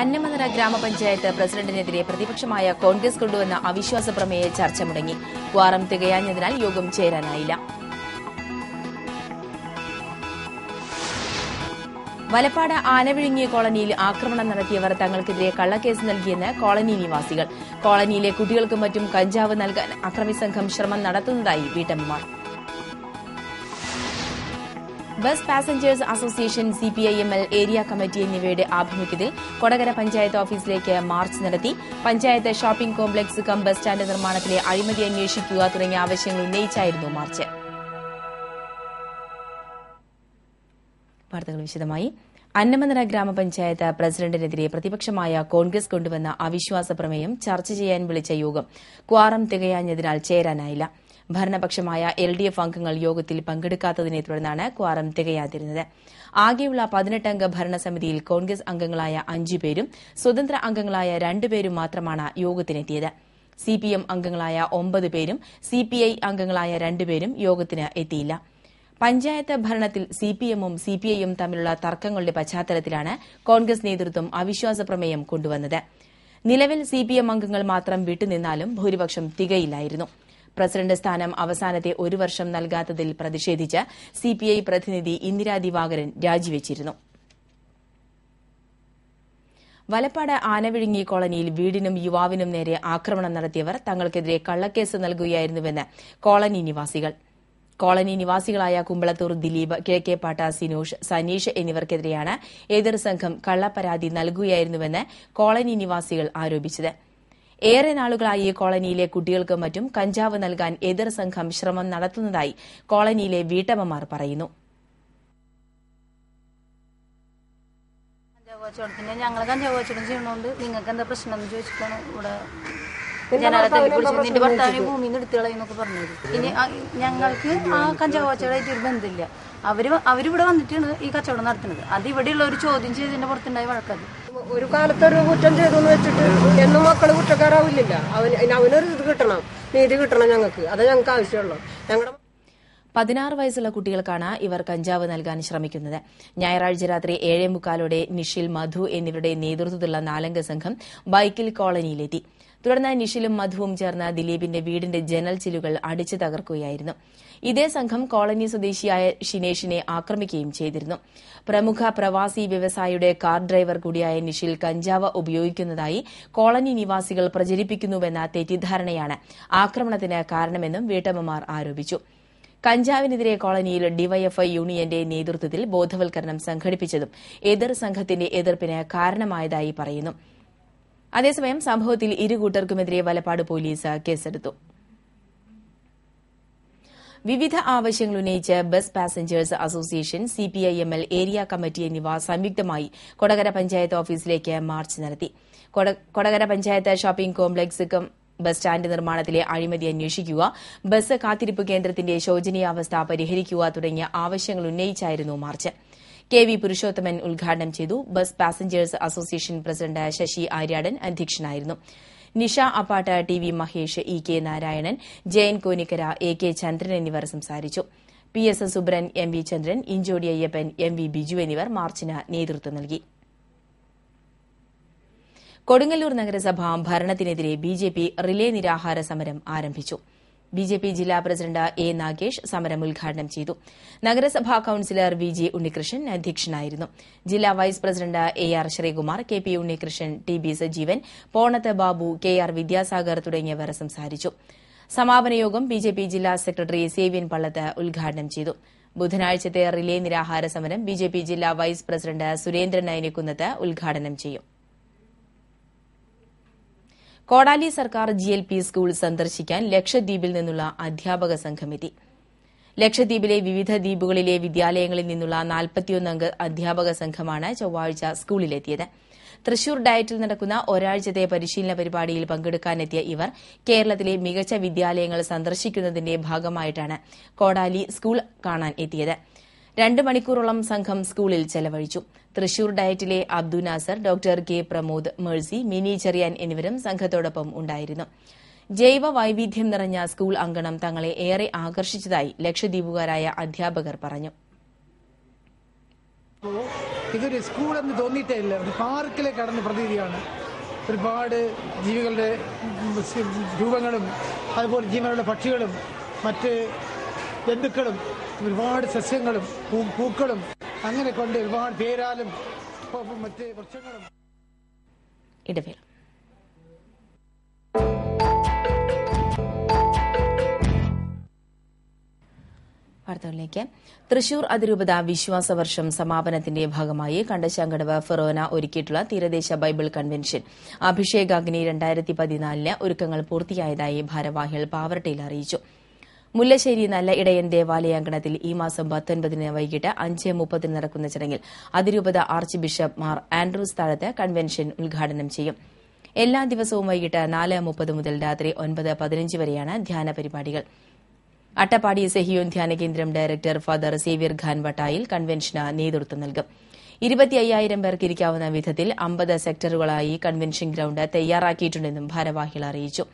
അന്നമനര ഗ്രാമപഞ്ചായത്ത് പ്രസിഡന്റിനെതിരെ പ്രതിപക്ഷമായ കോൺഗ്രസ് കൊണ്ടുവന്ന അവിശ്വാസ പ്രമേയ ചർച്ച മുടങ്ങി ക്വാറം തികയാഞ്ഞതിനാൽ യോഗം ചേരാനായില്ല വലപ്പാട് ആനവിഴുങ്ങിയ കോളനിയിൽ ആക്രമണം നടത്തിയവർ തങ്ങൾക്കെതിരെ കള്ളക്കേസ് നൽകിയെന്ന് കോളനി നിവാസികൾ കോളനിയിലെ കുട്ടികൾക്കും മറ്റും കഞ്ചാവ് നൽകാൻ അക്രമി സംഘം ശ്രമം നടത്തുന്നതായി വീട്ടമ്മമാർ bus passengers association C P I M L area committee എന്നിവയുടെ ആഭിമുഖ്യത്തിൽ കൊടകര പഞ്ചായത്ത് ഓഫീസിലേക്ക് മാർച്ച് നടത്തി panchayat shopping complex cum bus stand നിർമ്മാണത്തിലെ അഴിമതി അന്വേഷിക്കുക തുടങ്ങിയ ആവശ്യങ്ങൾ ഉന്നയിച്ചായിരുന്നു മാർച്ച് അന്നമനിര അന്നമനര ഗ്രാമപഞ്ചായത്ത് പ്രസിഡന്റിനെതിരെ പ്രതിപക്ഷമായ കോൺഗ്രസ് കൊണ്ടുവന്ന അവിശ്വാസ പ്രമേയം ചർച്ച ചെയ്യാൻ വിളിച്ച യോഗം ക്വാറം തികയാഞ്ഞതിനാൽ ചേരാനായില്ല ഭരണപക്ഷമായ എൽ ഡി എഫ് അംഗങ്ങൾ യോഗത്തിൽ പങ്കെടുക്കാത്തതിനെ തുടർന്നാണ് ക്വാറം തികയാതിരുന്നത് ആകെയുള്ള പതിനെട്ടംഗ ഭരണസമിതിയിൽ കോൺഗ്രസ് അംഗങ്ങളായ പേരും സ്വതന്ത്ര അംഗങ്ങളായ രണ്ടുപേരും മാത്രമാണ് യോഗത്തിനെത്തിയത് സിപിഎം അംഗങ്ങളായ ഒമ്പത് പേരും സിപിഐ അംഗങ്ങളായ രണ്ടുപേരും യോഗത്തിന് എത്തിയില്ല പഞ്ചായത്ത് ഭരണത്തിൽ സിപിഎമ്മും സിപിഐയും തമ്മിലുള്ള തർക്കങ്ങളുടെ പശ്ചാത്തലത്തിലാണ് കോൺഗ്രസ് നേതൃത്വം അവിശ്വാസ പ്രമേയം കൊണ്ടുവന്നത് നിലവിൽ സിപിഎം അംഗങ്ങൾ മാത്രം വിട്ടുനിന്നാലും ഭൂരിപക്ഷം തികയില്ലായിരുന്നു പ്രസിഡന്റ് സ്ഥാനം അവസാനത്തെ ഒരു വർഷം നൽകാത്തതിൽ പ്രതിഷേധിച്ച് സിപിഐ പ്രതിനിധി ഇന്ദിരാ ദിവാകരൻ രാജിവച്ചിരുന്നു വലപ്പാട് ആനവിഴുങ്ങി കോളനിയിൽ വീടിനും യുവാവിനും നേരെ ആക്രമണം നടത്തിയവർ തങ്ങൾക്കെതിരെ കള്ളക്കേസ് നൽകുകയായിരുന്നുവെന്ന് കോളനി നിവാസികൾ കോളനി നിവാസികളായ കുമ്പളത്തൂർ ദിലീപ് കിഴക്കേപ്പാട്ട സിനോഷ് സനീഷ് എന്നിവർക്കെതിരെയാണ് എതിർ സംഘം കള്ളപ്പരാതി നൽകുകയായിരുന്നുവെന്ന് കോളനി നിവാസികൾ ആരോപിച്ചത് ഏറെ നാളുകളായി കോളനിയിലെ കുട്ടികൾക്ക് മറ്റും കഞ്ചാവ് നൽകാൻ എതിർ സംഘം ശ്രമം നടത്തുന്നതായി കോളനിയിലെ വീട്ടമ്മമാർ പറയുന്നു എന്താ പ്രശ്നം എന്ന് ഇനി ഞങ്ങൾക്ക് ആ കഞ്ചാവ് കച്ചവടമായിട്ട് ബന്ധമില്ല അവര് അവരിവിടെ വന്നിട്ടാണ് ഈ കച്ചവടം നടത്തുന്നത് അത് ഇവിടെയുള്ള ഒരു ചോദ്യം ചെയ്തതിന്റെ പുറത്തുണ്ടായി വഴക്കത് ഒരു കാലത്തൊരു കുറ്റം ചെയ്തു എന്ന് വെച്ചിട്ട് എന്നും മക്കള് കുറ്റക്കാരാവില്ല അവന് അവനൊരു ഇത് കിട്ടണം നീതി കിട്ടണം ഞങ്ങൾക്ക് അത് ഞങ്ങൾക്ക് ആവശ്യമുള്ളൂ ഞങ്ങളുടെ പതിനാറ് വയസ്സുള്ള കുട്ടികൾക്കാണ് ഇവർ കഞ്ചാവ് നൽകാൻ ശ്രമിക്കുന്നത് ഞായറാഴ്ച രാത്രി ഏഴേ മുക്കാലോടെ നിഷിൽ മധു എന്നിവരുടെ നേതൃത്വത്തിലുള്ള നാലംഗ സംഘം ബൈക്കിൽ കോളനിയിലെത്തി തുടർന്ന് നിഷിലും മധുവും ചേർന്ന് ദിലീപിന്റെ വീടിന്റെ ജനൽ ചില്ലുകൾ അടിച്ചു തകർക്കുകയായിരുന്നു ഇതേ സംഘം കോളനി സ്വദേശിയായ ഷിനേഷിനെ ആക്രമിക്കുകയും ചെയ്തിരുന്നു പ്രമുഖ പ്രവാസി വ്യവസായിയുടെ കാർ ഡ്രൈവർ കൂടിയായ നിഷിൽ കഞ്ചാവ് ഉപയോഗിക്കുന്നതായി കോളനി നിവാസികൾ പ്രചരിപ്പിക്കുന്നുവെന്ന തെറ്റിദ്ധാരണയാണ് ആക്രമണത്തിന് കാരണമെന്നും വീട്ടമ്മമാർ ആരോപിച്ചു കഞ്ചാവിനെതിരെ കോളനിയിൽ ഡിവൈഎഫ്ഐ യൂണിയന്റെ നേതൃത്വത്തിൽ ബോധവൽക്കരണം സംഘടിപ്പിച്ചതും എതിർ സംഘത്തിന്റെ എതിർപ്പിന് കാരണമായതായി പറയുന്നു അതേസമയം സംഭവത്തിൽ ഇരു വലപ്പാട് പോലീസ് കേസെടുത്തു വിവിധ ആവശ്യങ്ങൾ ഉന്നയിച്ച് bus passengers association CPIML area committee എന്നിവ സംയുക്തമായി കൊടകര പഞ്ചായത്ത് ഓഫീസിലേക്ക് മാർച്ച് നടത്തി കൊടകര പഞ്ചായത്ത് ഷോപ്പിംഗ് കോംപ്ലക്സും ബസ് സ്റ്റാൻഡ് നിർമ്മാണത്തിലെ അഴിമതി അന്വേഷിക്കുക ബസ് കാത്തിരിപ്പ് കേന്ദ്രത്തിന്റെ ശോചനീയാവസ്ഥ പരിഹരിക്കുക തുടങ്ങിയ ആവശ്യങ്ങൾ ഉന്നയിച്ചായിരുന്നു മാർച്ച് കെ വി പുരുഷോത്തമൻ ഉദ്ഘാടനം ചെയ്തു bus passengers association president Sasi Aryadan അധ്യക്ഷനായിരുന്നു Nisha Appatta T V Mahesh E K Narayanan Jayan Konikkara A K Chandran എന്നിവർ സംസാരിച്ചു P S S Subran M V Chandran Inchodi Ayyappan M V Biju എന്നിവർ മാർച്ചിന് നേതൃത്വം നൽകി കൊടുങ്ങല്ലൂർ നഗരസഭ ഭരണത്തിനെതിരെ ബിജെപി റിലേ നിരാഹാര സമരം ആരംഭിച്ചു ബി ജെ പി ജില്ലാ പ്രസിഡന്റ് എ നാഗേഷ് സമരം ഉദ്ഘാടനം ചെയ്തു നഗരസഭാ കൌൺസിലർ വി ജെ ഉണ്ണികൃഷ്ണൻ അധ്യക്ഷനായിരുന്നു ജില്ലാ vice president A R Sreekumar K P Unnikrishnan T B Sajeevan Ponnath Babu K R Vidyasagar തുടങ്ങിയവർ സംസാരിച്ചു സമാപനയോഗം ബി ജെ പി ജില്ലാ സെക്രട്ടറി സേവ്യൻ പള്ളത്ത് ഉദ്ഘാടനം ചെയ്തു ബുധനാഴ്ചത്തെ റിലേ നിരാഹാര സമരം ബി ജെ പി ജില്ലാ വൈസ് പ്രസിഡന്റ് സുരേന്ദ്രൻ അയനിക്കുന്നത്ത് ഉദ്ഘാടനം ചെയ്യും കോടാലി സർക്കാർ ജി എൽ പി സ്കൂൾ സന്ദർശിക്കാൻ ലക്ഷദ്വീപിൽ നിന്നുള്ള അധ്യാപക സംഘമെത്തി ലക്ഷദ്വീപിലെ വിവിധ ദ്വീപുകളിലെ വിദ്യാലയങ്ങളിൽ നിന്നുള്ള നാൽപ്പത്തിയൊന്നംഗ അധ്യാപക സംഘമാണ് ചൊവ്വാഴ്ച സ്കൂളിലെത്തിയത് തൃശൂർ ഡയറ്റിൽ നടക്കുന്ന ഒരാഴ്ചത്തെ പരിശീലന പരിപാടിയിൽ പങ്കെടുക്കാനെത്തിയ ഇവർ കേരളത്തിലെ മികച്ച വിദ്യാലയങ്ങൾ സന്ദർശിക്കുന്നതിന്റെ ഭാഗമായിട്ടാണ് കോടാലി സ്കൂൾ കാണാൻ എത്തിയത് രണ്ട് മണിക്കൂറോളം സംഘം സ്കൂളിൽ ചെലവഴിച്ചു തൃശൂർ ഡയറ്റിലെ അബ്ദു നാസർ ഡോക്ടർ കെ പ്രമോദ് മേഴ്സി മിനി ചെറിയാൻ എന്നിവരും സംഘത്തോടൊപ്പം ഉണ്ടായിരുന്നു ജൈവ വൈവിധ്യം നിറഞ്ഞ സ്കൂൾ അങ്കണം തങ്ങളെ ഏറെ ആകർഷിച്ചതായി ലക്ഷദ്വീപുകാരായ അധ്യാപകർ പറഞ്ഞു ഇതൊരു സ്കൂൾ എന്ന് തോന്നിയിട്ടേ ഇല്ല ഒരു പാർക്കിലെ കടന്ന് പ്രതീതിയാണ് ഒരുപാട് ജീവികളുടെ രൂപങ്ങളും അതുപോലെ ജീവനുള്ള പക്ഷികളും മറ്റ് ജന്തുക്കളും ഒരുപാട് സസ്യങ്ങളും പൂക്കളും അങ്ങനെ കൊണ്ട് ഒരുപാട് പേരാലും മറ്റ് വൃക്ഷങ്ങളും ഇടവേള വാർത്തകളിലേക്ക് തൃശൂർ അതിരൂപത വിശ്വാസ വർഷം സമാപനത്തിന്റെ ഭാഗമായി കണ്ടശാങ്കടവ് ഫെറോന ഒരുക്കിയിട്ടുള്ള തീരദേശ ബൈബിൾ കൺവെൻഷൻ അഭിഷേകാഗ്നി രണ്ടായിരത്തി പതിനാലിന് ഒരുക്കങ്ങൾ പൂർത്തിയായതായി ഭാരവാഹികൾ പാവറട്ടിയിൽ അറിയിച്ചു മുല്ലശ്ശേരി നല്ല ഇടയൻ ദേവാലയാങ്കണത്തിൽ ഈ മാസം പത്തൊൻപതിന് വൈകിട്ട് അഞ്ച് മുപ്പതിന് നടക്കുന്ന ചടങ്ങിൽ അതിരൂപത arch bishop Mar Andrews Thazhath convention ഉദ്ഘാടനം ചെയ്യും എല്ലാ ദിവസവും വൈകിട്ട് നാല് മുപ്പത് മുതൽ രാത്രി ഒൻപത് പതിനഞ്ച് വരെയാണ് ധ്യാന പരിപാടികൾ അട്ടപ്പാടി സെഹിയോൻ ധ്യാന കേന്ദ്രം ഡയറക്ടർ ഫാദർ സേവിയർ ഖാൻ വട്ടായിൽ കൺവെൻഷന് നേതൃത്വം നൽകും ഇരുപത്തി അയ്യായിരം പേർക്ക് ഇരിക്കാവുന്ന വിധത്തിൽ അമ്പത് സെക്ടറുകളായി കൺവെൻഷൻ ഗ്രൌണ്ട് തയ്യാറാക്കിയിട്ടുണ്ടെന്നും ഭാരവാഹികൾ അറിയിച്ചു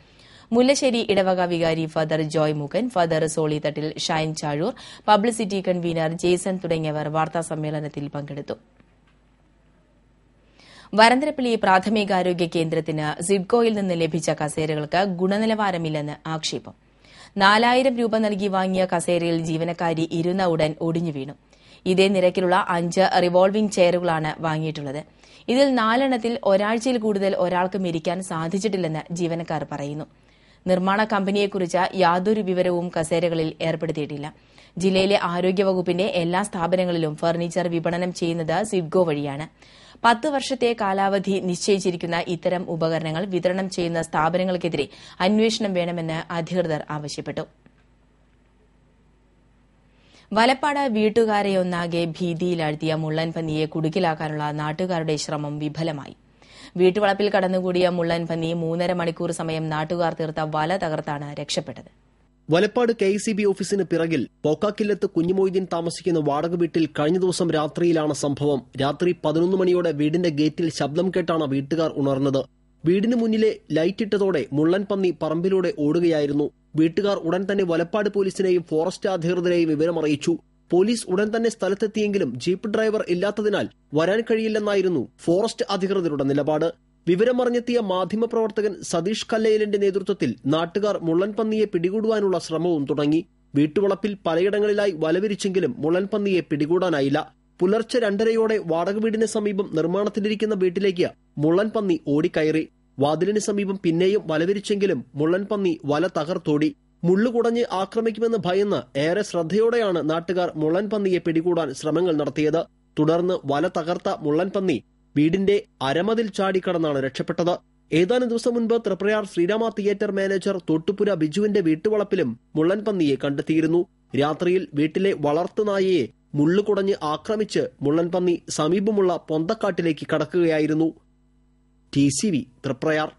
മുല്ലശ്ശേരി ഇടവക വികാരി father Joy Mukhan father Solithattil Shine Chazhoor publicity convener Jason തുടങ്ങിയവർ വാർത്താ സമ്മേളനത്തിൽ പങ്കെടുത്തു വരന്തരപ്പള്ളി പ്രാഥമികാരോഗ്യ കേന്ദ്രത്തിന് സിഡ്കോയിൽ നിന്ന് ലഭിച്ച കസേരകൾക്ക് ഗുണനിലവാരമില്ലെന്ന് ആക്ഷേപം നാലായിരം രൂപ നൽകി വാങ്ങിയ കസേരയിൽ ജീവനക്കാരി ഇരുന്ന ഉടൻ ഒടിഞ്ഞു വീണു ഇതേ നിരക്കിലുള്ള അഞ്ച് റിവോൾവിംഗ് ചെയറുകളാണ് വാങ്ങിയിട്ടുള്ളത് ഇതിൽ നാലെണ്ണത്തിൽ ഒരാഴ്ചയിൽ കൂടുതൽ ഒരാൾക്ക് മരിക്കാൻ സാധിച്ചിട്ടില്ലെന്ന് ജീവനക്കാർ പറയുന്നു നിർമ്മാണ കമ്പനിയെക്കുറിച്ച് യാതൊരു വിവരവും കസേരകളിൽ ഏർപ്പെടുത്തിയിട്ടില്ല ജില്ലയിലെ ആരോഗ്യവകുപ്പിന്റെ എല്ലാ സ്ഥാപനങ്ങളിലും ഫർണിച്ചർ വിപണനം ചെയ്യുന്നത് സിഡ്ഗോ വഴിയാണ് പത്ത് വർഷത്തെ കാലാവധി നിശ്ചയിച്ചിരിക്കുന്ന ഇത്തരം ഉപകരണങ്ങൾ വിതരണം ചെയ്യുന്ന സ്ഥാപനങ്ങൾക്കെതിരെ അന്വേഷണം വേണമെന്ന് അധികൃതർ ആവശ്യപ്പെട്ടു വലപ്പാട് വീട്ടുകാരെയൊന്നാകെ ഭീതിയിലാഴ്ത്തിയ മുള്ളൻപന്നിയെ കുടുക്കിലാക്കാനുള്ള നാട്ടുകാരുടെ ശ്രമം വിഫലമായി വീട്ടുവളപ്പിൽ കടന്നുകൂടിയ മുള്ളൻ പന്നി മൂന്നര മണിക്കൂർ സമയം നാട്ടുകാർ തീർത്ത വല തകർത്താണ് രക്ഷപ്പെട്ടത് വലപ്പാട് കെ സി ബി ഓഫീസിന് പിറകിൽ പോക്കാക്കില്ലത്ത് കുഞ്ഞുമൊയ്തീൻ താമസിക്കുന്ന വാടക വീട്ടിൽ കഴിഞ്ഞ ദിവസം രാത്രിയിലാണ് സംഭവം രാത്രി പതിനൊന്ന് മണിയോടെ വീടിന്റെ ഗേറ്റിൽ ശബ്ദം കേട്ടാണ് വീട്ടുകാർ ഉണർന്നത് വീടിന് മുന്നിലെ ലൈറ്റ് ഇട്ടതോടെ മുള്ളൻ പന്നി പറമ്പിലൂടെ ഓടുകയായിരുന്നു വീട്ടുകാർ ഉടൻ തന്നെ വലപ്പാട് പോലീസിനെയും ഫോറസ്റ്റ് അധികൃതരെയും വിവരമറിയിച്ചു പോലീസ് ഉടൻ തന്നെ സ്ഥലത്തെത്തിയെങ്കിലും ജീപ്പ് ഡ്രൈവർ ഇല്ലാത്തതിനാൽ വരാൻ കഴിയില്ലെന്നായിരുന്നു ഫോറസ്റ്റ് അധികൃതരുടെ നിലപാട് വിവരമറിഞ്ഞെത്തിയ മാധ്യമപ്രവർത്തകൻ സതീഷ് കല്ലയിലിന്റെ നേതൃത്വത്തിൽ നാട്ടുകാർ മുള്ളൻപന്നിയെ പിടികൂടുവാനുള്ള ശ്രമവും തുടങ്ങി വീട്ടുവളപ്പിൽ പലയിടങ്ങളിലായി വലവിരിച്ചെങ്കിലും മുള്ളൻപന്നിയെ പിടികൂടാനായില്ല പുലർച്ചെ രണ്ടരയോടെ വാടക വീടിന് സമീപം നിർമ്മാണത്തിലിരിക്കുന്ന വീട്ടിലേക്ക് മുള്ളൻപന്നി ഓടിക്കയറി വാതിലിന് സമീപം പിന്നെയും വലവിരിച്ചെങ്കിലും മുള്ളൻപന്നി വല തകർത്തോടി മുള്ളുകുടഞ്ഞ് ആക്രമിക്കുമെന്ന് ഭയന്ന് ഏറെ ശ്രദ്ധയോടെയാണ് നാട്ടുകാർ മുള്ളൻപന്നിയെ പിടികൂടാൻ ശ്രമങ്ങൾ നടത്തിയത് തുടർന്ന് വല തകർത്ത മുള്ളൻപന്നി വീടിന്റെ അരമതിൽ ചാടിക്കടന്നാണ് രക്ഷപ്പെട്ടത് ഏതാനും ദിവസം മുൻപ് തൃപ്രയാർ ശ്രീരാമ തിയേറ്റർ മാനേജർ തൊട്ടുപുര ബിജുവിന്റെ വീട്ടുവളപ്പിലും മുള്ളൻപന്നിയെ കണ്ടെത്തിയിരുന്നു രാത്രിയിൽ വീട്ടിലെ വളർത്തുനായയെ മുള്ളുകുടഞ്ഞ് ആക്രമിച്ച് മുള്ളൻപന്നി സമീപമുള്ള പൊന്തക്കാട്ടിലേക്ക് കടക്കുകയായിരുന്നു ടി സി വി തൃപ്രയാർ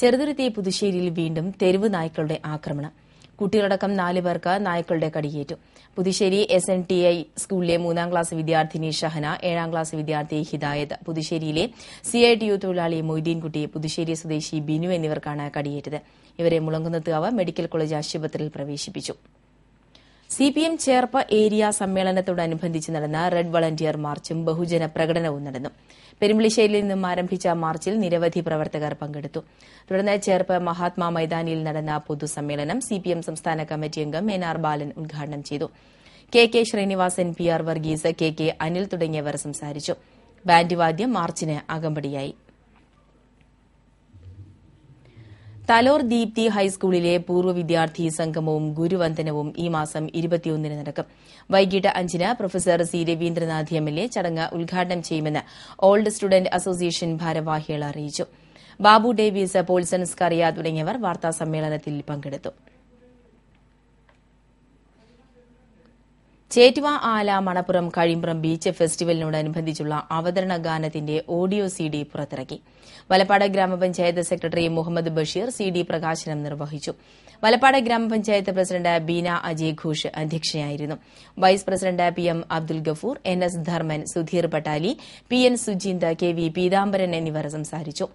ചെറുതുരുത്തിയ പുതുശ്ശേരിയിൽ വീണ്ടും തെരുവ് നായ്ക്കളുടെ ആക്രമണം കുട്ടികളടക്കം നാല് പേർക്ക് നായ്ക്കളുടെ കടിയേറ്റു പുതുശ്ശേരി എസ് എൻ ടി ഐ സ്കൂളിലെ മൂന്നാം ക്ലാസ് വിദ്യാർത്ഥിനി ഷഹന ഏഴാം ക്ലാസ് വിദ്യാർത്ഥി ഹിദായത് പുതുശ്ശേരിയിലെ സി ഐ ടി യു തൊഴിലാളി മൊയ്തീൻകുട്ടി പുതുശ്ശേരി സ്വദേശി ബിനു എന്നിവർക്കാണ് കടിയേറ്റത് ഇവരെ മുളങ്കുന്നത്തുകാവ് മെഡിക്കൽ കോളേജ് ആശുപത്രിയിൽ പ്രവേശിപ്പിച്ചു C P M Cherpu area സമ്മേളനത്തോടനുബന്ധിച്ച് നടന്ന റെഡ് വളണ്ടിയർ മാർച്ചും ബഹുജന പ്രകടനവും നടന്നു പെരുമ്പിളിശ്ശേരിയിൽ നിന്നും ആരംഭിച്ച മാർച്ചിൽ നിരവധി പ്രവർത്തകർ പങ്കെടുത്തു തുടർന്ന് ചേർപ്പ് മഹാത്മാ മൈതാനിയിൽ നടന്ന പൊതുസമ്മേളനം സിപിഎം സംസ്ഥാന കമ്മിറ്റി അംഗം എൻ ആർ ബാലൻ ഉദ്ഘാടനം ചെയ്തു K K Sreenivasan P R Varghese K K Anil തുടങ്ങിയവർ സംസാരിച്ചു ബാൻഡ് വാദ്യം മാർച്ചിന് അകമ്പടിയായി തലോർ ദീപ്തി ഹൈസ്കൂളിലെ പൂർവ്വ വിദ്യാർത്ഥി സംഗമവും ഗുരുവന്ദനവും ഈ മാസം ഇരുപത്തിയൊന്നിന് നടക്കും വൈകിട്ട് അഞ്ചിന് professor C Raveendranath M L A ചടങ്ങ് ഉദ്ഘാടനം ചെയ്യുമെന്ന് ഓൾഡ് സ്റ്റുഡന്റ് അസോസിയേഷൻ ഭാരവാഹികൾ അറിയിച്ചു ബാബു ഡേവിസ് പോൾസൻ സ്കറിയ തുടങ്ങിയവർ വാർത്താ സമ്മേളനത്തിൽ പങ്കെടുത്തു ചേറ്റുവ ആല മണപ്പുറം കഴിമ്പുറം ബീച്ച് ഫെസ്റ്റിവലിനോടനുബന്ധിച്ചുള്ള അവതരണ ഗാനത്തിന്റെ ഓഡിയോ സി ഡി പുറത്തിറക്കി വലപ്പാട് ഗ്രാമപഞ്ചായത്ത് secretary Muhammad Basheer C D പ്രകാശനം നിർവഹിച്ചു വലപ്പാട് ഗ്രാമപഞ്ചായത്ത് പ്രസിഡന്റ് ബീന അജയ് ഘോഷ് അധ്യക്ഷയായിരുന്നു vice president P M Abdul Gafoor N S Dharman Sudheer Pattali P N Sujeenda K V Peethambaran എന്നിവർ സംസാരിച്ചു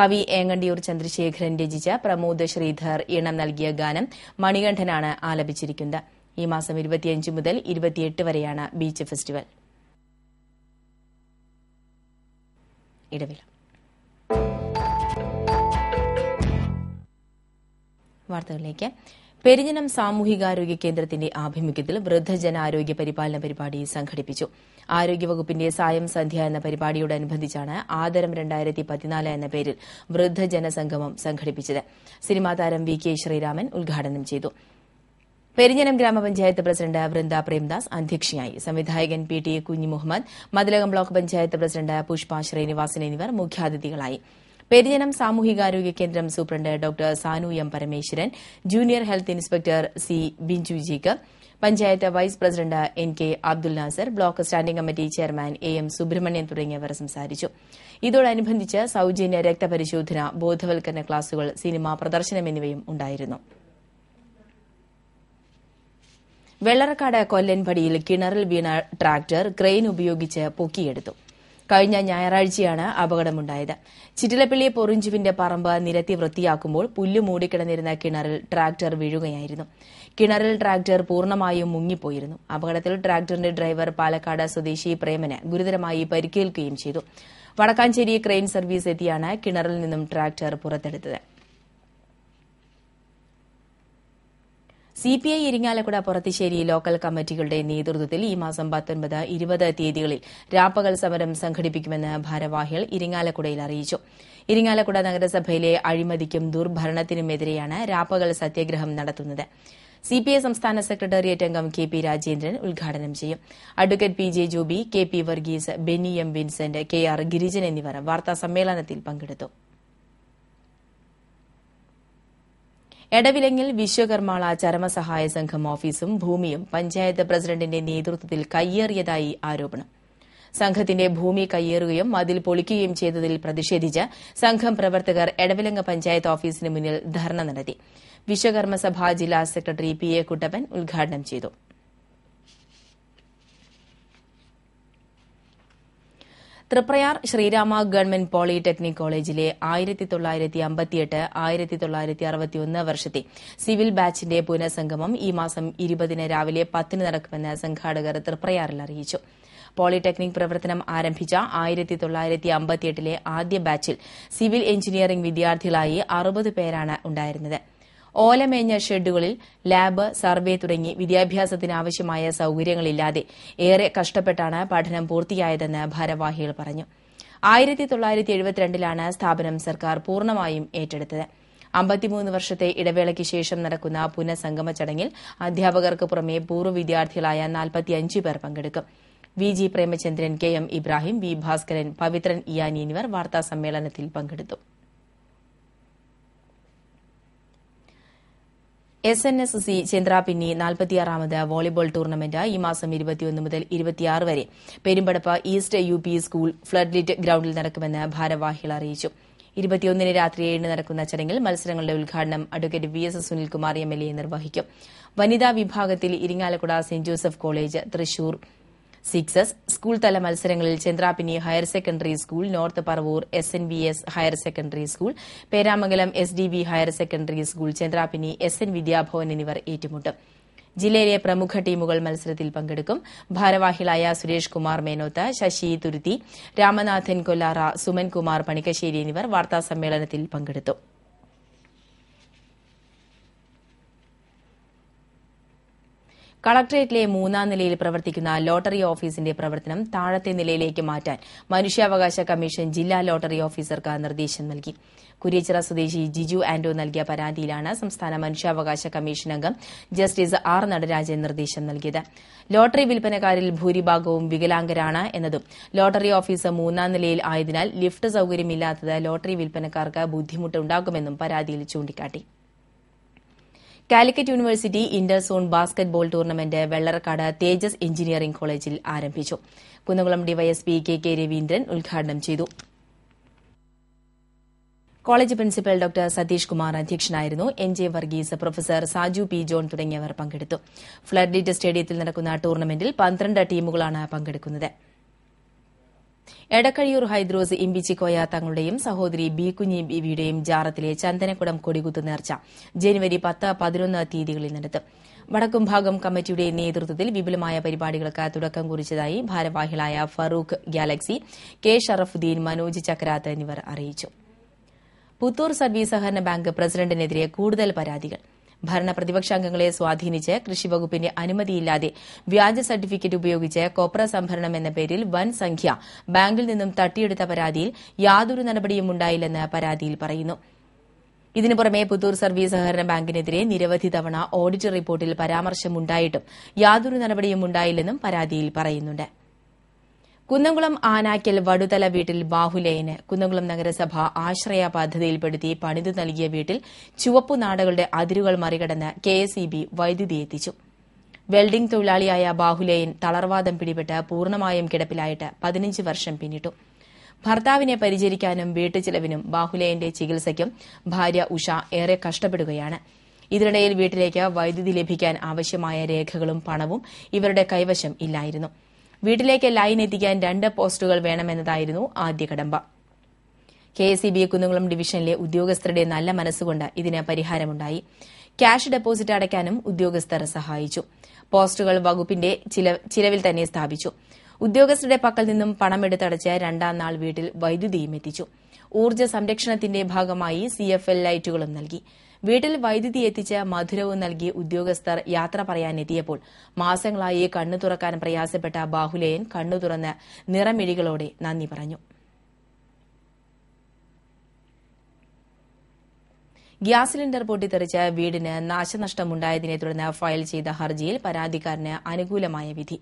കവി ഏങ്ങണ്ടിയൂർ ചന്ദ്രശേഖരൻ രചിച്ച പ്രമോദ് ശ്രീധർ ഈണം നൽകിയ ഗാനം മണികണ്ഠനാണ് ആലപിച്ചിരിക്കുന്നത് ഈ മാസം ഇരുപത്തിയഞ്ച് മുതൽ ഇരുപത്തിയെട്ട് വരെയാണ് ബീച്ച് ഫെസ്റ്റിവൽ വാർത്തകളിലേക്ക് പെരിഞ്ഞനം സാമൂഹികാരോഗ്യ കേന്ദ്രത്തിന്റെ ആഭിമുഖ്യത്തിൽ വൃദ്ധജനാരോഗ്യ പരിപാലന പരിപാടി സംഘടിപ്പിച്ചു ആരോഗ്യവകുപ്പിന്റെ സായം സന്ധ്യ എന്ന പരിപാടിയോടനുബന്ധിച്ചാണ് ആദരം രണ്ടായിരത്തി പതിനാല് എന്ന പേരിൽ വൃദ്ധജനസംഗമം സംഘടിപ്പിച്ചത് സിനിമാ താരം വി കെ ശ്രീരാമൻ ഉദ്ഘാടനം ചെയ്തു പെരിഞ്ഞനം ഗ്രാമപഞ്ചായത്ത് പ്രസിഡന്റ് വൃന്ദ പ്രേംദാസ് അധ്യക്ഷയായി സംവിധായകൻ P T Muhammad Mathilakam block panchayat president Pushpa Sreenivasan എന്നിവർ മുഖ്യാതിഥികളായി പെരിഞ്ഞനം സാമൂഹികാരോഗ്യ കേന്ദ്രം superintendent doctor Sanu M Parameswaran junior health inspector C Binchu Jeek panchayat vice president N K Abdul Nasar block standing committee chairman A M Subramanian തുടങ്ങിയവർ സംസാരിച്ചു ഇതോടനുബന്ധിച്ച് സൌജന്യ രക്തപരിശോധന ബോധവൽക്കരണ ക്ലാസുകൾ സിനിമാ പ്രദർശനം എന്നിവയും ഉണ്ടായിരുന്നു വെള്ളറക്കാട് കൊല്ലൻപടിയിൽ കിണറിൽ വീണ ട്രാക്ടർ ക്രെയിൻ ഉപയോഗിച്ച് പൊക്കിയെടുത്തു കഴിഞ്ഞ ഞായറാഴ്ചയാണ് അപകടമുണ്ടായത് ചിറ്റിലപ്പള്ളി പൊറിഞ്ചുവിന്റെ പറമ്പ് നിരത്തി വൃത്തിയാക്കുമ്പോൾ പുല്ല് മൂടിക്കിടന്നിരുന്ന കിണറിൽ ട്രാക്ടർ വീഴുകയായിരുന്നു കിണറിൽ ട്രാക്ടർ പൂർണ്ണമായും മുങ്ങിപ്പോയിരുന്നു അപകടത്തിൽ ട്രാക്ടറിന്റെ ഡ്രൈവർ പാലക്കാട് സ്വദേശി പ്രേമന് ഗുരുതരമായി പരിക്കേൽക്കുകയും ചെയ്തു വടക്കാഞ്ചേരി ക്രെയിൻ സർവീസ് എത്തിയാണ് കിണറിൽ നിന്നും ട്രാക്ടർ പുറത്തെടുത്തത് C P I Irinjalakuda Purathissery local കമ്മിറ്റികളുടെ നേതൃത്വത്തിൽ ഈ മാസം പത്തൊൻപത് ഇരുപത് തീയതികളിൽ രാപ്പകൽ സമരം സംഘടിപ്പിക്കുമെന്ന് ഭാരവാഹികൾ ഇരിങ്ങാലക്കുടയിൽ അറിയിച്ചു ഇരിങ്ങാലക്കുട നഗരസഭയിലെ അഴിമതിക്കും ദുർഭരണത്തിനുമെതിരെയാണ് രാപ്പകൽ സത്യഗ്രഹം നടത്തുന്നത് സിപിഐ സംസ്ഥാന സെക്രട്ടേറിയറ്റ് അംഗം കെ പി രാജേന്ദ്രൻ ഉദ്ഘാടനം ചെയ്യും advocate P J Joby K P Varghese Benny M Vincent K R Girijan എന്നിവർ വാർത്താ സമ്മേളനത്തിൽ പങ്കെടുത്തു എടവിലങ്ങിൽ വിശ്വകർമാള ചരമസഹായ സംഘം ഓഫീസും ഭൂമിയും പഞ്ചായത്ത് പ്രസിഡന്റിന്റെ നേതൃത്വത്തിൽ കയ്യേറിയതായി ആരോപണം സംഘത്തിന്റെ ഭൂമി കയ്യേറുകയും അതിൽ പൊളിക്കുകയും ചെയ്തതിൽ പ്രതിഷേധിച്ച് സംഘം പ്രവർത്തകർ എടവിലങ്ങ് പഞ്ചായത്ത് ഓഫീസിന് മുന്നിൽ ധർണ നടത്തി വിശ്വകർമ്മസഭ ജില്ലാ സെക്രട്ടറി പി എ കുട്ടപ്പൻ ഉദ്ഘാടനം ചെയ്തു തൃപ്രയാർ ശ്രീരാമ ഗവൺമെന്റ് പോളിടെക്നിക് കോളേജിലെ ആയിരത്തി തൊള്ളായിരത്തി അമ്പത്തിയെട്ട് ആയിരത്തി തൊള്ളായിരത്തി അറുപത്തിയൊന്ന് വർഷത്തെ സിവിൽ ബാച്ചിന്റെ പുനഃസംഗമം ഈ മാസം ഇരുപതിന് രാവിലെ പത്തിന് നടക്കുമെന്ന് സംഘാടകർ തൃപ്രയാറിൽ അറിയിച്ചു പോളിടെക്നിക് പ്രവർത്തനം ആരംഭിച്ച ആയിരത്തി തൊള്ളായിരത്തി അമ്പത്തിയെട്ടിലെ ആദ്യ ബാച്ചിൽ സിവിൽ എഞ്ചിനീയറിംഗ് വിദ്യാർത്ഥികളായി അറുപത് പേരാണ് ഉണ്ടായിരുന്നത് ഓലമേഞ്ഞ ഷെഡുകളിൽ ലാബ് സർവേ തുടങ്ങി വിദ്യാഭ്യാസത്തിന് ആവശ്യമായ സൌകര്യങ്ങളില്ലാതെ ഏറെ കഷ്ടപ്പെട്ടാണ് പഠനം പൂർത്തിയായതെന്ന് ഭാരവാഹികൾ പറഞ്ഞു ആയിരത്തി തൊള്ളായിരത്തി എഴുപത്തിരണ്ടിലാണ് സ്ഥാപനം സർക്കാർ പൂർണ്ണമായും ഏറ്റെടുത്തത് അമ്പത്തിമൂന്ന് വർഷത്തെ ഇടവേളയ്ക്ക് ശേഷം നടക്കുന്ന പുനഃസംഗമ ചടങ്ങിൽ അധ്യാപകർക്ക് പുറമെ പൂർവ്വ വിദ്യാർത്ഥികളായ നാൽപ്പത്തിയഞ്ച് പേർ പങ്കെടുക്കും V G Premachandran K M Ibrahim V Bhaskaran Pavithran Iyani എന്നിവർ വാർത്താ സമ്മേളനത്തിൽ പങ്കെടുത്തു S N S C Chandrapinni നാൽപ്പത്തിയാറാമത് വോളിബോൾ ടൂർണമെന്റ് ഈ മാസം ഇരുപത്തിയൊന്ന് മുതൽ ഇരുപത്തിയാറ് വരെ Perumpadappu east U P school floodlit ഗ്രൌണ്ടിൽ നടക്കുമെന്ന് ഭാരവാഹികൾ അറിയിച്ചു ഇരുപത്തിയൊന്നിന് രാത്രി ഏഴിന് നടക്കുന്ന ചടങ്ങിൽ മത്സരങ്ങളുടെ ഉദ്ഘാടനം advocate V S S Sunilkumar M L A നിർവഹിക്കും വനിതാ വിഭാഗത്തിൽ Irinjalakuda Saint Joseph college Thrissur sixes school തല മത്സരങ്ങളിൽ Chandrapini higher secondary school north Paravur S N V S higher secondary school Peramangalam S D B higher secondary school Chandrapini S N Vidyabhavan എന്നിവർ ഏറ്റുമുട്ടും ജില്ലയിലെ പ്രമുഖ ടീമുകൾ മത്സരത്തിൽ പങ്കെടുക്കും ഭാരവാഹികളായ സുരേഷ് കുമാർ മേനോത്ത ശശി തുരുത്തി രാമനാഥൻ കൊല്ലാറ സുമൻ പണിക്കശ്ശേരി എന്നിവർ വാർത്താസമ്മേളനത്തിൽ പങ്കെടുത്തു കളക്ടറേറ്റിലെ മൂന്നാം നിലയിൽ പ്രവർത്തിക്കുന്ന ലോട്ടറി ഓഫീസിന്റെ പ്രവർത്തനം താഴത്തെ നിലയിലേക്ക് മാറ്റാൻ മനുഷ്യാവകാശ കമ്മീഷൻ ജില്ലാ ലോട്ടറി ഓഫീസർക്ക് നിർദ്ദേശം നൽകി കുരിയച്ചിറ സ്വദേശി ജിജു ആന്റോ നൽകിയ പരാതിയിലാണ് സംസ്ഥാന മനുഷ്യാവകാശ കമ്മീഷൻ അംഗം ജസ്റ്റിസ് ആർ നടരാജൻ നിർദ്ദേശം നൽകിയത് ലോട്ടറി വിൽപ്പനക്കാരിൽ ഭൂരിഭാഗവും വികലാംഗരാണ് എന്നതും ലോട്ടറി ഓഫീസ് മൂന്നാം നിലയിൽ ആയതിനാൽ ലിഫ്റ്റ് സൌകര്യമില്ലാത്തത് ലോട്ടറി വിൽപ്പനക്കാർക്ക് ബുദ്ധിമുട്ടുണ്ടാകുമെന്നും പരാതിയിൽ ചൂണ്ടിക്കാട്ടി Calicut university inter zone basketball tournament Vellarakkad Thejus engineering കോളേജിൽ ആരംഭിച്ചു Kunnamkulam DYSP K K Raveendran ഉദ്ഘാടനം ചെയ്തു college principal doctor Satheesh Kumar അധ്യക്ഷനായിരുന്നു N J Varghese professor Saju P John തുടങ്ങിയവർ പങ്കെടുത്തു ഫ്ലഡ്ലിറ്റ് സ്റ്റേഡിയത്തിൽ നടക്കുന്ന ടൂർണമെന്റിൽ പന്ത്രണ്ട് ടീമുകളാണ് പങ്കെടുക്കുന്നത് എടക്കഴിയൂർ ഹൈദ്രോസ് ഇമ്പിച്ചിക്കോയ തങ്ങളുടെയും സഹോദരി ബി കുഞ്ഞി ബീവിയുടെയും ജാറത്തിലെ ചന്ദനക്കുടം കൊടികുത്തു നേർച്ച ജനുവരി പത്ത് പതിനൊന്ന് തീയതികളിൽ നടത്തും വടക്കുംഭാഗം കമ്മിറ്റിയുടെ നേതൃത്വത്തിൽ വിപുലമായ പരിപാടികൾക്ക് തുടക്കം കുറിച്ചതായി ഭാരവാഹികളായ ഫറൂഖ് ഗാലക്സി കെ ഷറഫുദ്ദീൻ മനോജ് ചക്രാത്ത് എന്നിവർ അറിയിച്ചു പുത്തൂർ സർവീസ് സഹകരണ ബാങ്ക് പ്രസിഡന്റിനെതിരെ കൂടുതൽ പരാതികൾ ഭരണ പ്രതിപക്ഷാംഗങ്ങളെ സ്വാധീനിച്ച് കൃഷിവകുപ്പിന്റെ അനുമതിയില്ലാതെ വ്യാജ സർട്ടിഫിക്കറ്റ് ഉപയോഗിച്ച് കോപ്ര സംഭരണം എന്ന പേരിൽ വൻ സംഖ്യ ബാങ്കിൽ നിന്നും തട്ടിയെടുത്ത പരാതിയിൽ യാതൊരു നടപടിയും ഉണ്ടായില്ലെന്ന് പരാതിയിൽ പറയുന്നു ഇതിനു പുറമെ പുത്തൂർ സർവീസ് സഹകരണ ബാങ്കിനെതിരെ നിരവധി തവണ ഓഡിറ്റ് റിപ്പോർട്ടിൽ പരാമർശമുണ്ടായിട്ടും യാതൊരു നടപടിയും ഉണ്ടായില്ലെന്നും പരാതിയിൽ പറയുന്നുണ്ട് കുന്നംകുളം ആനാക്കൽ വടുതല വീട്ടിൽ ബാഹുലേയന് കുന്നംകുളം നഗരസഭ ആശ്രയ പദ്ധതിയിൽപ്പെടുത്തി പണിതു നൽകിയ വീട്ടിൽ ചുവപ്പു നാടകളുടെ അതിരുകൾ മറികടന്ന് കെ എസ് ഇ ബി വൈദ്യുതി എത്തിച്ചു വെൽഡിംഗ് തൊഴിലാളിയായ ബാഹുലേയൻ തളർവാദം പിടിപെട്ട് പൂർണമായും കിടപ്പിലായിട്ട് പതിനഞ്ച് വർഷം പിന്നിട്ടു ഭർത്താവിനെ പരിചരിക്കാനും വീട്ടുചിലവിനും ബാഹുലേയന്റെ ചികിത്സയ്ക്കും ഭാര്യ ഉഷ ഏറെ കഷ്ടപ്പെടുകയാണ് ഇതിനിടയിൽ വീട്ടിലേക്ക് വൈദ്യുതി ലഭിക്കാൻ ആവശ്യമായ രേഖകളും പണവും ഇവരുടെ കൈവശം ഇല്ലായിരുന്നു വീട്ടിലേക്ക് ലൈൻ എത്തിക്കാൻ രണ്ട് പോസ്റ്റുകൾ വേണമെന്നതായിരുന്നു ആദ്യ കടമ്പ K S E B Kunnukulam ഡിവിഷനിലെ ഉദ്യോഗസ്ഥരുടെ നല്ല മനസ്സുകൊണ്ട് ഇതിന് പരിഹാരമുണ്ടായി ക്യാഷ് ഡെപ്പോസിറ്റ് അടയ്ക്കാനും ഉദ്യോഗസ്ഥർ സഹായിച്ചു പോസ്റ്റുകൾ വകുപ്പിന്റെ ചിലവിൽ തന്നെ സ്ഥാപിച്ചു ഉദ്യോഗസ്ഥരുടെ പക്കൽ നിന്നും പണമെടുത്തടച്ച് രണ്ടാം നാൾ വീട്ടിൽ വൈദ്യുതിയും എത്തിച്ചു ഊർജ്ജ സംരക്ഷണത്തിന്റെ ഭാഗമായി സിഎഫ്എൽ ലൈറ്റുകളും നൽകി വീട്ടിൽ വൈദ്യുതി എത്തിച്ച് മധുരവും നൽകി ഉദ്യോഗസ്ഥർ യാത്ര പറയാനെത്തിയപ്പോൾ മാസങ്ങളായി കണ്ണു തുറക്കാൻ പ്രയാസപ്പെട്ട ബാഹുലേയൻ കണ്ണു തുറന്ന് നിറമിഴികളോടെ നന്ദി പറഞ്ഞു ഗ്യാസ് സിലിണ്ടർ പൊട്ടിത്തെറിച്ച് വീടിന് നാശനഷ്ടമുണ്ടായതിനെ തുടർന്ന് ഫയൽ ചെയ്ത ഹർജിയിൽ പരാതിക്കാരന് അനുകൂലമായ വിധി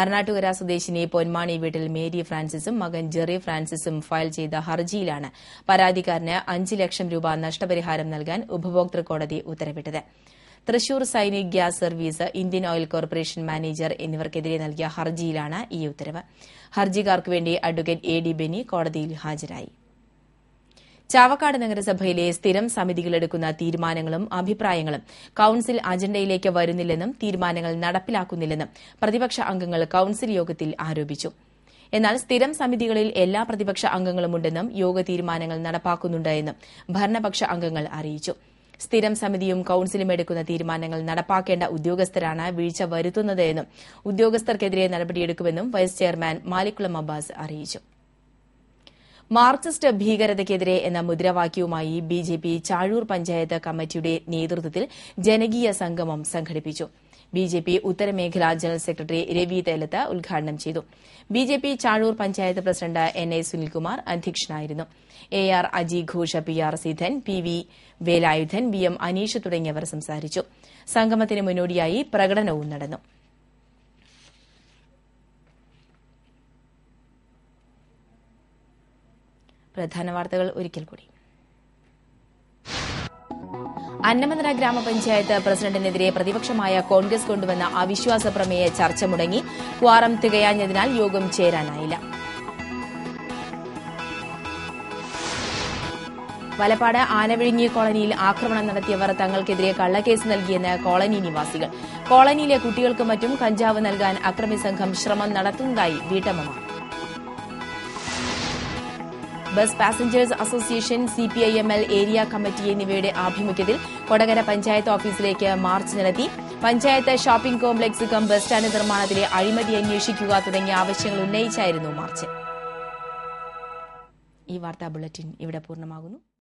അർണാട്ടുകര സ്വദേശിനി പൊന്മാണി വീട്ടിൽ മേരി ഫ്രാൻസിസും മകൻ ജെറി ഫ്രാൻസിസും ഫയൽ ചെയ്ത ഹർജിയിലാണ് പരാതിക്കാരന് അഞ്ച് ലക്ഷം രൂപ നഷ്ടപരിഹാരം നൽകാൻ ഉപഭോക്തൃ കോടതി ഉത്തരവിട്ടത് Thrissur Sainik gas service Indian oil corporation manager എന്നിവർക്കെതിരെ നൽകിയ ഹർജിയിലാണ് ഈ ഉത്തരവ് ഹർജിക്കാർക്ക് വേണ്ടി അഡ്വക്കേറ്റ് എ ഡി ബെനി കോടതിയിൽ ഹാജരായി ചാവക്കാട് നഗരസഭയിലെ സ്ഥിരം സമിതികളെടുക്കുന്ന തീരുമാനങ്ങളും അഭിപ്രായങ്ങളും കൌൺസിൽ അജണ്ടയിലേക്ക് വരുന്നില്ലെന്നും തീരുമാനങ്ങൾ നടപ്പിലാക്കുന്നില്ലെന്നും പ്രതിപക്ഷ അംഗങ്ങൾ കൌൺസിൽ യോഗത്തിൽ ആരോപിച്ചു എന്നാൽ സ്ഥിരം സമിതികളിൽ എല്ലാ പ്രതിപക്ഷ അംഗങ്ങളുമുണ്ടെന്നും യോഗ തീരുമാനങ്ങൾ നടപ്പാക്കുന്നുണ്ടെന്നും ഭരണപക്ഷ അംഗങ്ങൾ അറിയിച്ചു സ്ഥിരം സമിതിയും കൌൺസിലും എടുക്കുന്ന തീരുമാനങ്ങൾ നടപ്പാക്കേണ്ട ഉദ്യോഗസ്ഥരാണ് വീഴ്ച വരുത്തുന്നതെന്നും ഉദ്യോഗസ്ഥർക്കെതിരെ നടപടിയെടുക്കുമെന്നും വൈസ് ചെയർമാൻ മാലിക്കുളം അബ്ബാസ് അറിയിച്ചു മാർക്സിസ്റ്റ് ഭീകരതയ്ക്കെതിരെ എന്ന മുദ്രാവാക്യവുമായി B J P Chazhoor panchayat കമ്മിറ്റിയുടെ നേതൃത്വത്തിൽ ജനകീയ സംഗമം സംഘടിപ്പിച്ചു ബി ജെ പി ഉത്തരമേഖലാ ജനറൽ സെക്രട്ടറി രവി തേലത്ത് ഉദ്ഘാടനം ചെയ്തു B J P Chazhoor panchayat president N A Sunilkumar അധ്യക്ഷനായിരുന്നു A R Aji Ghosha P R Sidhan P V Velayudhan B M Aneesh തുടങ്ങിയവർ സംസാരിച്ചു സംഗമത്തിന് മുന്നോടിയായി പ്രകടനവും നടന്നു പ്രധാന വാർത്തകൾ ഒരിക്കൽ കൂടി അന്നമനര ഗ്രാമപഞ്ചായത്ത് പ്രസിഡന്റിനെതിരെ പ്രതിപക്ഷമായ കോൺഗ്രസ് കൊണ്ടുവന്ന അവിശ്വാസ പ്രമേയ ചർച്ച മുടങ്ങി ക്വാറം തികയാഞ്ഞതിനാൽ യോഗം ചേരാനായില്ല വലപ്പാട് ആനവിഴുങ്ങി കോളനിയിൽ ആക്രമണം നടത്തിയവർ തങ്ങൾക്കെതിരെ കള്ളക്കേസ് നൽകിയെന്ന് കോളനി നിവാസികൾ കോളനിയിലെ കുട്ടികൾക്കും മറ്റും കഞ്ചാവ് നൽകാൻ അക്രമി സംഘം ശ്രമം നടത്തുന്നതായി വീട്ടമ്മമാർ bus passengers association C P I M L area committee എന്നിവയുടെ ആഭിമുഖ്യത്തിൽ കൊടകര പഞ്ചായത്ത് ഓഫീസിലേക്ക് മാർച്ച് നടത്തി panchayat shopping complex cum bus stand നിർമ്മാണത്തിലെ അഴിമതി അന്വേഷിക്കുക തുടങ്ങിയ ആവശ്യങ്ങൾ ഉന്നയിച്ചായിരുന്നു മാർച്ച് ഈ വാർത്താ ബുള്ളറ്റിൻ ഇവിടെ പൂർണ്ണമാകുന്നു